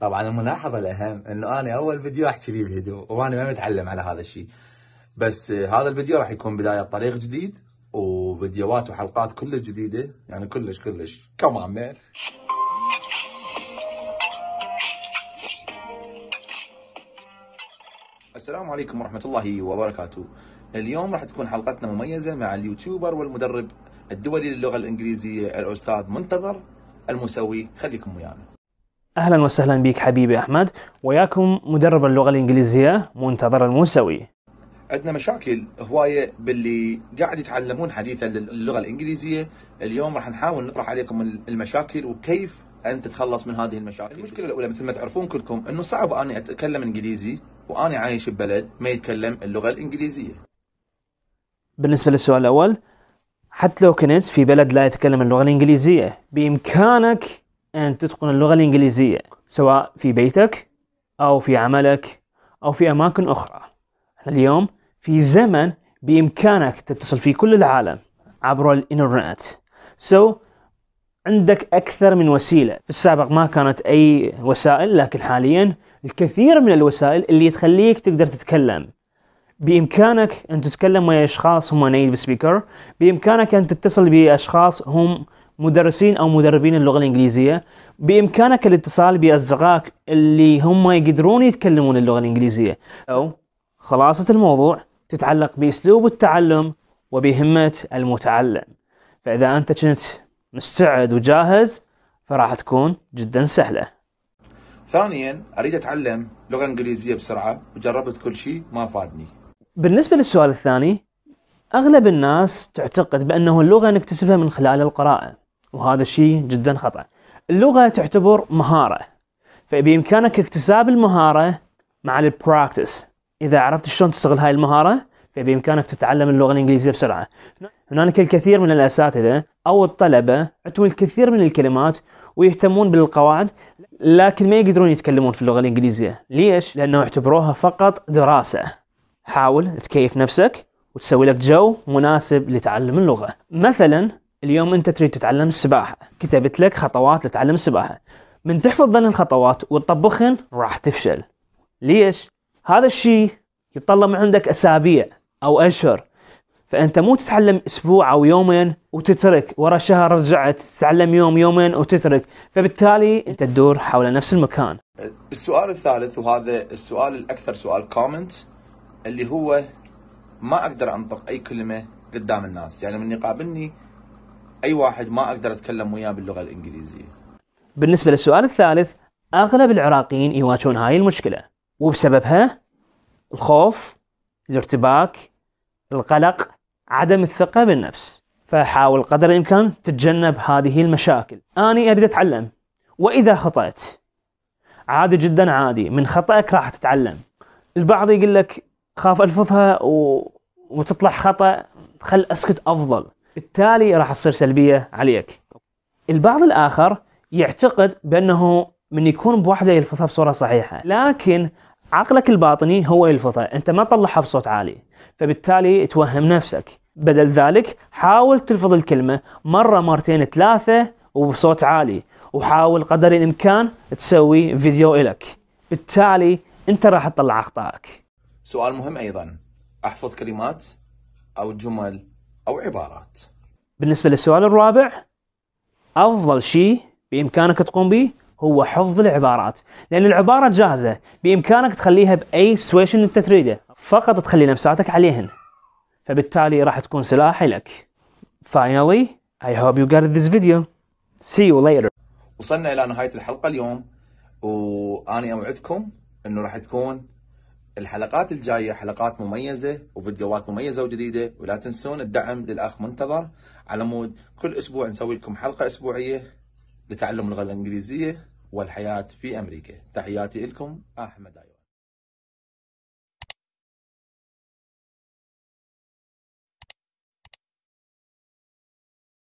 طبعا الملاحظة الأهم أنه أنا أول فيديو أحكي فيه بهدوء وأنا ما متعلم على هذا الشيء بس هذا الفيديو راح يكون بداية طريق جديد وفيديوهات وحلقات كلش جديدة يعني كلش كلش كمان مان السلام عليكم ورحمة الله وبركاته اليوم راح تكون حلقتنا مميزة مع اليوتيوبر والمدرب الدولي للغة الإنجليزية الأستاذ منتظر المسوي خليكم ويانا أهلا وسهلا بك حبيبي أحمد وياكم مدرب اللغة الإنجليزية منتظر الموسوي عندنا مشاكل هوايه باللي قاعد يتعلمون حديثا اللغه الانجليزيه اليوم راح نحاول نطرح عليكم المشاكل وكيف انت تتخلص من هذه المشاكل المشكله الاولى مثل ما تعرفون كلكم انه صعب اني اتكلم انجليزي واني عايش ببلد ما يتكلم اللغه الانجليزيه بالنسبه للسؤال الاول حتى لو كنت في بلد لا يتكلم اللغه الانجليزيه بامكانك أن تتقن اللغة الإنجليزية سواء في بيتك أو في عملك أو في أماكن أخرى احنا اليوم في زمن بإمكانك تتصل في كل العالم عبر الإنترنت سو so, عندك أكثر من وسيلة في السابق ما كانت أي وسائل لكن حاليا الكثير من الوسائل اللي تخليك تقدر تتكلم بإمكانك أن تتكلم ويا أشخاص هم نيتف سبيكر بإمكانك أن تتصل بأشخاص هم مدرسين أو مدربين اللغة الإنجليزية بإمكانك الاتصال بأصدقائك اللي هم يقدرون يتكلمون اللغة الإنجليزية أو خلاصة الموضوع تتعلق بأسلوب التعلم وبهمة المتعلم فإذا أنت كنت مستعد وجاهز فراح تكون جدا سهلة ثانيا أريد أتعلم لغة إنجليزية بسرعة وجربت كل شيء ما فادني بالنسبة للسؤال الثاني أغلب الناس تعتقد بأنه اللغة نكتسبها من خلال القراءة وهذا شيء جدا خطأ اللغة تعتبر مهارة فبإمكانك اكتساب المهارة مع البراكتس إذا عرفت شلون تستغل هاي المهارة فبإمكانك تتعلم اللغة الإنجليزية بسرعة هنالك الكثير من الأساتذة أو الطلبة عندهم الكثير من الكلمات ويهتمون بالقواعد لكن ما يقدرون يتكلمون في اللغة الإنجليزية ليش؟ لأنه اعتبروها فقط دراسة حاول تكيف نفسك وتسوي لك جو مناسب لتعلم اللغة مثلا اليوم انت تريد تتعلم السباحه كتبت لك خطوات لتعلم السباحه من تحفظ ذن الخطوات وتطبقهن راح تفشل ليش هذا الشيء يتطلب من عندك اسابيع او اشهر فانت مو تتعلم اسبوع او يومين وتترك ورا شهر رجعت تتعلم يوم يومين وتترك فبالتالي انت تدور حول نفس المكان السؤال الثالث وهذا السؤال الاكثر سؤال كومنت اللي هو ما اقدر انطق اي كلمه قدام الناس يعني من يقابلني اي واحد ما اقدر اتكلم وياه باللغه الانجليزيه. بالنسبه للسؤال الثالث اغلب العراقيين يواجهون هاي المشكله وبسببها الخوف، الارتباك، القلق، عدم الثقه بالنفس. فحاول قدر الامكان تتجنب هذه المشاكل. اني اريد اتعلم واذا خطأت عادي جدا عادي من خطأك راح تتعلم. البعض يقول لك خاف الفظها و... وتطلع خطأ خل اسكت افضل. بالتالي راح تصير سلبيه عليك البعض الاخر يعتقد بانه من يكون بوحده يلفظها بصوره صحيحه لكن عقلك الباطني هو يلفظها انت ما تطلعها بصوت عالي فبالتالي توهم نفسك بدل ذلك حاول تلفظ الكلمه مره مرتين ثلاثه وبصوت عالي وحاول قدر الامكان تسوي فيديو لك بالتالي انت راح تطلع اخطائك سؤال مهم ايضا احفظ كلمات او جمل أو عبارات بالنسبة للسؤال الرابع أفضل شيء بإمكانك تقوم به هو حفظ العبارات لأن العبارة جاهزة بإمكانك تخليها بأي سيتويشن أنت تريده فقط تخلي نفساتك عليهن فبالتالي راح تكون سلاح لك Finally, I hope you got this video. See you later. وصلنا إلى نهاية الحلقة اليوم وأنا أوعدكم أنه راح تكون الحلقات الجايه حلقات مميزه وفيديوهات مميزه وجديده ولا تنسون الدعم للاخ منتظر على مود كل اسبوع نسوي لكم حلقه اسبوعيه لتعلم اللغه الانجليزيه والحياه في امريكا تحياتي لكم احمد ايوب